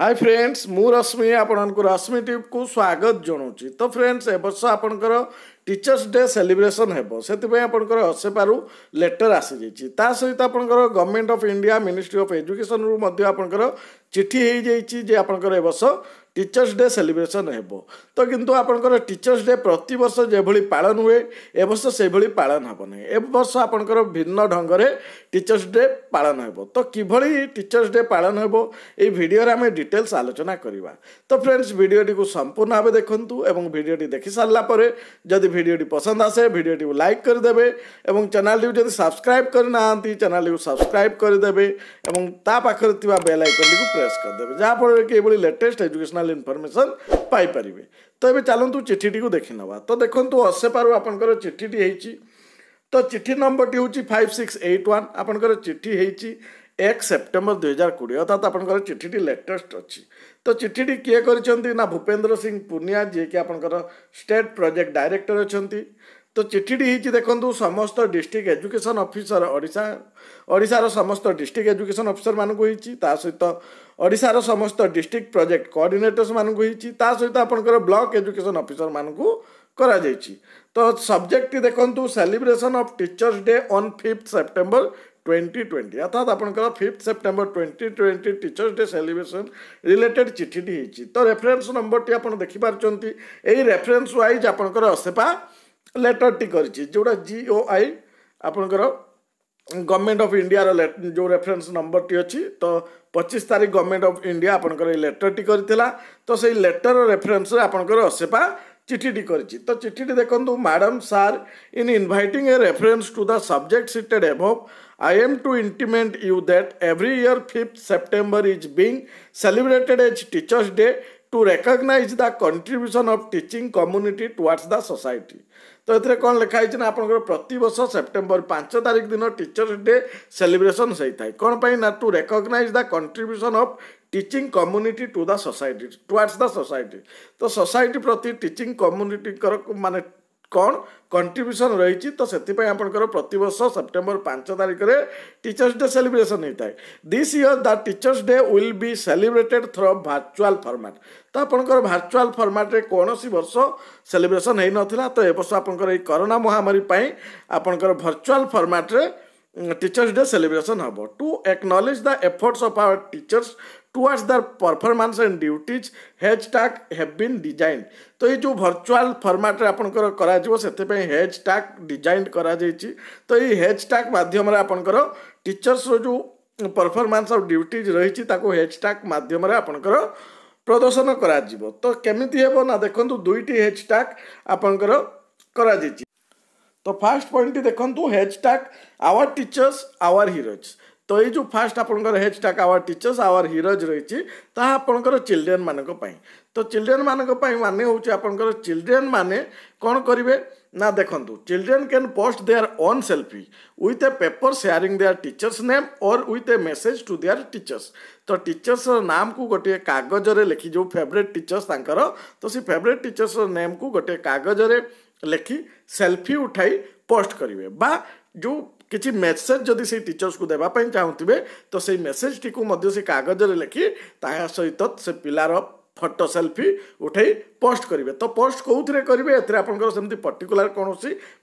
Hi friends मु रश्मि आपण को रश्मि टीप को स्वागत जनाऊँ तो फ्रेंड्स ए वर्ष आपण ଟିଚର୍ସ ଡେ ସେଲିବ୍ରେସନ୍ ହେବ ସେଥିପାଇଁ ଆପଣଙ୍କର ଅସେପାରୁ ଲେଟର୍ ଆସିଯାଇଛି ତା ସହିତ ଆପଣଙ୍କର government of India ministry of ଏଜୁକେସନ୍ରୁ ମଧ୍ୟ ଆପଣଙ୍କର ଚିଠି ହେଇଯାଇଛି ଯେ ଆପଣଙ୍କର ଏ ବର୍ଷ ଟିଚର୍ସ ଡେ ସେଲିବ୍ରେସନ୍ ହେବ ତ କିନ୍ତୁ ଆପଣଙ୍କର ଟିଚର୍ସ ଡେ ପ୍ରତିବର୍ଷ ଯେଭଳି ପାଳନ ହୁଏ ଏ ବର୍ଷ ସେଭଳି ପାଳନ ହେବ ନାହିଁ ଏ ବର୍ଷ ଆପଣଙ୍କର ଭିନ୍ନ ଢଙ୍ଗରେ ଟିଚର୍ସ ଡେ ପାଳନ ହେବ ତ କିଭଳି ଟିଚର୍ସ ଡେ ପାଳନ ହେବ ଏହି ଭିଡ଼ିଓରେ ଆମେ ଡିଟେଲ୍ସ ଆଲୋଚନା କରିବା ତ ଫ୍ରେଣ୍ଡସ୍ ଭିଡ଼ିଓଟିକୁ ସମ୍ପୂର୍ଣ୍ଣ ଭାବେ ଦେଖନ୍ତୁ ଏବଂ ଭିଡ଼ିଓଟି ଦେଖିସାରିଲା ପରେ ଯଦି ভিডিওটি পছন্দ আছে ভিডিওটি লাইক করে দেবে এবং চ্যানেলটি সাবস্ক্রাইব করে নাନ୍ତି চ্যানেলটি সাবস্ক্রাইব করে দেবে এবং তা পাকরতিবা বেল আইকনটি প্রেস করে দেবে যা পড়লে কিবড়ি লেটেস্ট এডুকেশনাল ইনফরমেশন পাই পারিবে তো এবে চালুন্তু চিঠিটি কো দেখিনবা তো দেখোন তো অসে পারু আপনকর চিঠিটি হইচি তো চিঠি নম্বরটি হচি 5681 আপনকর চিঠি হইচি ଏକ ସେପ୍ଟେମ୍ବର ଦୁଇହଜାର କୋଡ଼ିଏ ଅର୍ଥାତ୍ ଆପଣଙ୍କର ଚିଠିଟି ଲେଟେଷ୍ଟ ଅଛି ତ ଚିଠିଟି କିଏ କରିଛନ୍ତି ନା ଭୂପେନ୍ଦ୍ର ସିଂ ପୁନିଆ ଯିଏକି ଆପଣଙ୍କର ଷ୍ଟେଟ୍ ପ୍ରୋଜେକ୍ଟ ଡାଇରେକ୍ଟର ଅଛନ୍ତି ତ ଚିଠିଟି ହେଇଛି ଦେଖନ୍ତୁ ସମସ୍ତ ଡିଷ୍ଟ୍ରିକ୍ଟ ଏଜୁକେସନ୍ ଅଫିସର ଓଡ଼ିଶା ଓଡ଼ିଶାର ସମସ୍ତ ଡିଷ୍ଟ୍ରିକ୍ଟ ଏଜୁକେସନ୍ ଅଫିସରମାନଙ୍କୁ ହେଇଛି ତା ସହିତ ଓଡ଼ିଶାର ସମସ୍ତ ଡିଷ୍ଟ୍ରିକ୍ଟ ପ୍ରୋଜେକ୍ଟ କୋଅର୍ଡିନେଟର୍ସମାନଙ୍କୁ ହେଇଛି ତା ସହିତ ଆପଣଙ୍କର ବ୍ଲକ୍ ଏଜୁକେସନ୍ ଅଫିସରମାନଙ୍କୁ କରାଯାଇଛି ତ ସବଜେକ୍ଟଟି ଦେଖନ୍ତୁ celebration of teachers day on fifth September twenty twenty ଅର୍ଥାତ୍ ଆପଣଙ୍କର fifth September twenty twenty teachers day celebration related ଚିଠିଟି ହେଇଛି ତ ରେଫରେନ୍ସ ନମ୍ବରଟି ଆପଣ ଦେଖିପାରୁଛନ୍ତି ଏଇ ରେଫରେନ୍ସ ୱାଇଜ୍ ଆପଣଙ୍କର ଅସେପା ଲେଟର୍ଟି କରିଛି ଯେଉଁଟା ଜି ଓ ଆଇ ଆପଣଙ୍କର ଗଭର୍ଣ୍ଣମେଣ୍ଟ ଅଫ୍ ଇଣ୍ଡିଆର ଯେଉଁ ରେଫରେନ୍ସ ନମ୍ବରଟି ଅଛି ତ ପଚିଶ ତାରିଖ ଗଭର୍ଣ୍ଣମେଣ୍ଟ ଅଫ୍ ଇଣ୍ଡିଆ ଆପଣଙ୍କର ଏଇ ଲେଟର୍ଟି କରିଥିଲା ତ ସେଇ ଲେଟର୍ ରେଫରେନ୍ସରେ ଆପଣଙ୍କର ଅସେପା ଚିଠିଟି କରିଛି ତ ଚିଠିଟି ଦେଖନ୍ତୁ madam sir in inviting a reference to the subject cited above I am to intimate you that every year 5th September is being celebrated as Teachers' Day to recognize the contribution of teaching community towards the society. तो एଥିରେ କ'ଣ ଲେଖା ହେଇଛି ନା ଆପଣଙ୍କର ପ୍ରତିବର୍ଷ September ପାଞ୍ଚ ତାରିଖ ଦିନ teachers day celebration ହେଇଥାଏ କ'ଣ ପାଇଁ ନା to recognise the contribution of teaching community society the society towards the society তো সোসাইটি প্রতি টিচিং কম্যুনিটিকর माने କ'ଣ କଣ୍ଟ୍ରିବ୍ୟୁସନ୍ ରହିଛି ତ ସେଥିପାଇଁ ଆପଣଙ୍କର ପ୍ରତିବର୍ଷ ସେପ୍ଟେମ୍ବର ପାଞ୍ଚ ତାରିଖରେ ଟିଚର୍ସ ଡେ ସେଲିବ୍ରେସନ୍ ହେଇଥାଏ this year the teachers day will be celebrated through virtual format ତ ଆପଣଙ୍କର ଭାର୍ଚୁଆଲ୍ ଫର୍ମାଟ୍ରେ କୌଣସି ବର୍ଷ ସେଲିବ୍ରେସନ୍ ହେଇନଥିଲା ତ ଏ ବର୍ଷ ଆପଣଙ୍କର ଏଇ କରୋନା ମହାମାରୀ ପାଇଁ ଆପଣଙ୍କର ଭର୍ଚୁଆଲ୍ ଫର୍ମାଟ୍ରେ ଟିଚର୍ସ ଡେ ସେଲିବ୍ରେସନ୍ ହେବ to acknowledge the efforts of our teachers towards their performance and duties hashtag have been design तो ये जो भर्चुआल फर्माट्रे आपंकर हेज टाक डिजाइन कर तो ये हेज टाक मध्यम आपंकर टीचर्स रो जो परफर्मांस और ड्यूटीज रही हेज टाक मध्यम आपंकर प्रदर्शन कराଯିबो तो केमिति हे ना देखो दुईट हेज टाक आपंकर तो फास्ट पॉइंट देखो hashtag our teachers our heroes तो ये जो फास्ट आपर hashtag our teachers our heroes रही आपंकर चिल्ड्रेन मानक तो चिल्ड्रेन मानक मान हूँ आप चिल्ड्रेन मान कौन करेंगे ना देखु children can post their own selfie with a paper sharing their teachers name और with a message to their teachers तो टीचर्स नाम को गोटे कागज लिखी जो फेवरेट टीचर्स तो सी फेवरेट टीचर्स नेम को गोटे कागज लिखी सेल्फी उठाई पोस्ट करेंगे बा जो किसी मेसेज जदि से टीचर्स को देवाई चाहूबे तो से मेसेज टी से कागज लिखि ता सहित से पिलार फटो सेल्फी उठे पोस्ट करेंगे तो पोस्ट कौन करेंगे एपंकर पर्टिकुलार कौन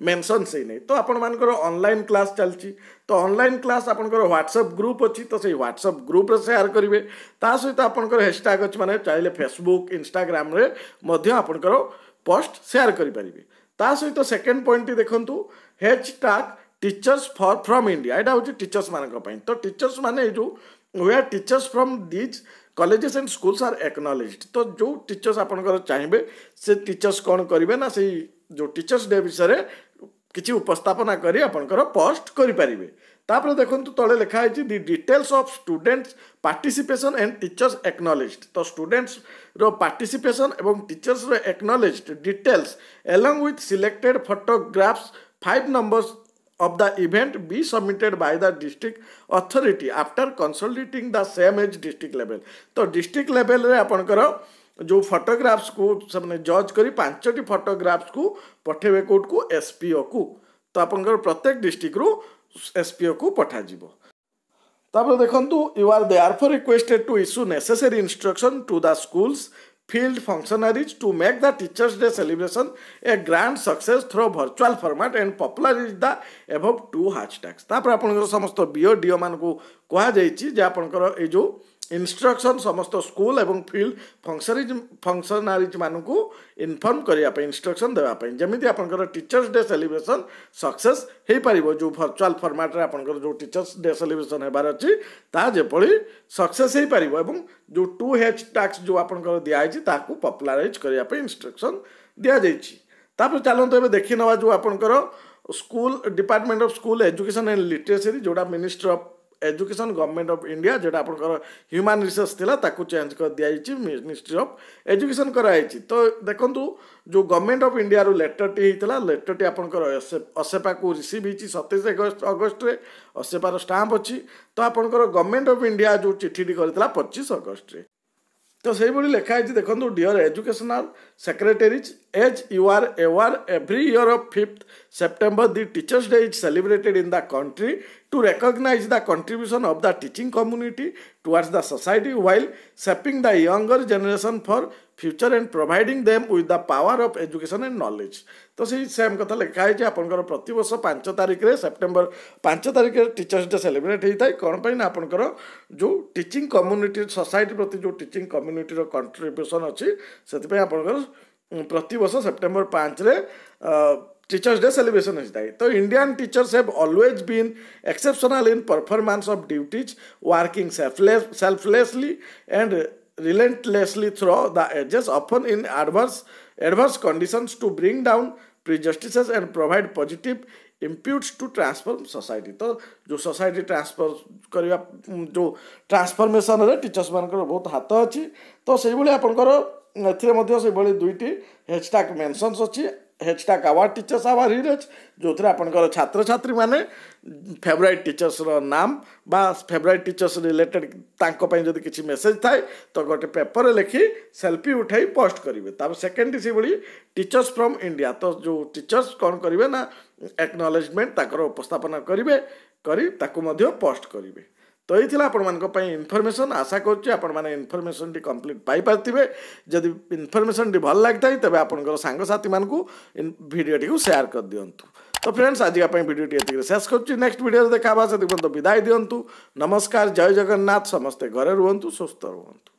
मेनसन से नहीं तो आपर अनलाइन क्लास चलती तो अनलाइन क्लास आप ह्वाट्सअप ग्रुप अच्छी तो से ह्वाट्सअप ग्रुप सेयार करेंगे ता सहित आपंकर हेसटैग अच्छे मैंने चाहिए फेसबुक इनस्टाग्राम आपंकर पोस्ट सेयार करें ତା ସହିତ ସେକେଣ୍ଡ ପଏଣ୍ଟଟି ଦେଖନ୍ତୁ hashtag teachers for from India ଏଇଟା ହେଉଛି ଟିଚର୍ସମାନଙ୍କ ପାଇଁ ତ ଟିଚର୍ସ ମାନେ ଏଇ ଯେଉଁ we are teachers from these colleges and schools are acknowledged ତ ଯେଉଁ ଟିଚର୍ସ ଆପଣଙ୍କର ଚାହିଁବେ ସେ ଟିଚର୍ସ କ'ଣ କରିବେ ନା ସେଇ ଯେଉଁ ଟିଚର୍ସ ଡେ ବିଷୟରେ କିଛି ଉପସ୍ଥାପନା କରି ଆପଣଙ୍କର ପୋଷ୍ଟ କରିପାରିବେ तापर देखु तले लिखाई the details of students participation and teachers acknowledge तो स्टूडेंट्स रो पार्टिसिपेशन एवं टीचर्स रो acknowledge details along with selected photographs five numbers of the event be submitted by the district authority after consulting the same as district level तो district level रे आपनकर जो photographs को सबने जज करी पांचटी फोटोग्राफ्स को पठेबे कोट को एसपीओ को तो आपनकर प्रत्येक डिस्ट्रिक्ट रो ଏସ୍ପିଓକୁ ପଠାଯିବ ତାପରେ ଦେଖନ୍ତୁ you are therefore requested to issue necessary instruction to the schools field functionaries to make the Teachers' Day celebration a grand success through virtual format and popular is the above two hashtags. ତାପରେ ଆପଣଙ୍କର ସମସ୍ତ BO deo ମାନଙ୍କୁ କୁହାଯାଇଛି ଯେ ଆପଣଙ୍କର ଏଇ ଯେଉଁ instruction समस्त स्कूल एवं फिल्ड फंक्शनरीज मान को इनफर्म करने इनस्ट्रक्शन देवाई जमी आपर टीचर्स डे सेलिब्रेसन सक्सेस हो पार जो भर्चुआल फर्माट्रे आप जो टीचर्स डे सेलिब्रेसन होबार अच्छी ताकि सक्सेस हो पार और जो टू हेच टास्क जो आप दिखाई ताकि पपुलाइज करने इनस्ट्रक्शन दि जाइए चलते एवं देखने जो आप school department of school education and literacy जोड़ा minister of education government of India ଯେଉଁଟା ଆପଣଙ୍କର ହ୍ୟୁମାନ୍ ରିସର୍ଚ୍ଚ ଥିଲା ତାକୁ ଚେଞ୍ଜ କରିଦିଆଯାଇଛି ମିନିଷ୍ଟ୍ରି ଅଫ୍ ଏଜୁକେସନ୍ କରାଯାଇଛି ତ ଦେଖନ୍ତୁ ଯେଉଁ ଗଭର୍ଣ୍ଣମେଣ୍ଟ ଅଫ୍ ଇଣ୍ଡିଆରୁ ଲେଟର୍ଟି ହେଇଥିଲା ଲେଟର୍ଟି ଆପଣଙ୍କର ଅସେପାକୁ ରିସିଭ୍ ହେଇଛି ସତେଇଶ ଅଗଷ୍ଟ ଅଗଷ୍ଟରେ ଅସେପାର ଷ୍ଟାମ୍ପ ଅଛି ତ ଆପଣଙ୍କର ଗଭର୍ଣ୍ଣମେଣ୍ଟ ଅଫ୍ ଇଣ୍ଡିଆ ଯେଉଁ ଚିଠିଟି କରିଥିଲା ପଚିଶ ଅଗଷ୍ଟରେ ତ ସେହିଭଳି ଲେଖା ହେଇଛି ଦେଖନ୍ତୁ dear educational secretaries as you are aware every year of fifth September the teachers day is celebrated in the country to recognise the contribution of the teaching community towards the society while shaping the younger generation for future and providing them with the power of education and knowledge ତ ସେଇ same କଥା ଲେଖା ହେଇଛି ଆପଣଙ୍କର ପ୍ରତିବର୍ଷ ପାଞ୍ଚ ତାରିଖରେ September ପାଞ୍ଚ ତାରିଖରେ ଟିଚର୍ସ ଡେ ସେଲିବ୍ରେଟ୍ ହେଇଥାଏ କ'ଣ ପାଇଁ ନା ଆପଣଙ୍କର ଯେଉଁ ଟିଚିଂ କମ୍ୟୁନିଟି ସୋସାଇଟି ପ୍ରତି ଯେଉଁ ଟିଚିଂ କମ୍ୟୁନିଟିର କଣ୍ଟ୍ରିବ୍ୟୁସନ୍ ଅଛି ସେଥିପାଇଁ ଆପଣଙ୍କର ପ୍ରତିବର୍ଷ ସେପ୍ଟେମ୍ବର ପାଞ୍ଚରେ टीचर्स डे सेलिब्रेशन इज दाई तो Indian teachers have always been exceptional in performance of duties working selflessly and relentlessly through the ages often in adverse adverse conditions to bring down prejudice and provide positive inputs to transform society तो जो society transfer करवा जो ट्रांसफर्मेसन teachers मानक बहुत हाथ अच्छी तो से भाई आप दुईट हेसटाग मेनसन्स अच्छी hashtag our teachers our heroes ଯେଉଁଥିରେ ଆପଣଙ୍କର ଛାତ୍ରଛାତ୍ରୀମାନେ ଫେଭରାଇଟ୍ ଟିଚର୍ସର ନାମ ବା ଫେଭରାଇଟ୍ ଟିଚର୍ସ ରିଲେଟେଡ଼୍ ତାଙ୍କ ପାଇଁ ଯଦି କିଛି ମେସେଜ୍ ଥାଏ ତ ଗୋଟେ ପେପର୍ରେ ଲେଖି ସେଲ୍ଫି ଉଠାଇ ପୋଷ୍ଟ କରିବେ ତା'ପରେ ସେକେଣ୍ଡ ସେଭଳି ଟିଚର୍ସ ଫ୍ରମ୍ ଇଣ୍ଡିଆ ତ ଯେଉଁ ଟିଚର୍ସ କ'ଣ କରିବେ ନା ଏକ୍ନଲେଜମେଣ୍ଟ ତାଙ୍କର ଉପସ୍ଥାପନା କରିବେ କରି ତାକୁ ମଧ୍ୟ ପୋଷ୍ଟ କରିବେ তো এই আপনার ইনফরমেসন আশা করছি আপনার ইনফরমেসনটি কমপ্লিট পাইপারে যদি ইনফরমেসনটি ভাল লাগি থাকে তবে আপনার সাংসাথী মানুষ ভিডিওটি সেয়ার করে দিও তো ফ্রেন্ডস আজকা ভিডিওটি এত শেষ করছি নেক্সট ভিডিওরে দেখা সেটি পর্যন্ত বিদায় দিও নমস্কার জয় জগন্নাথ সমস্তে ঘরে রুহতু সুস্থ রুহতু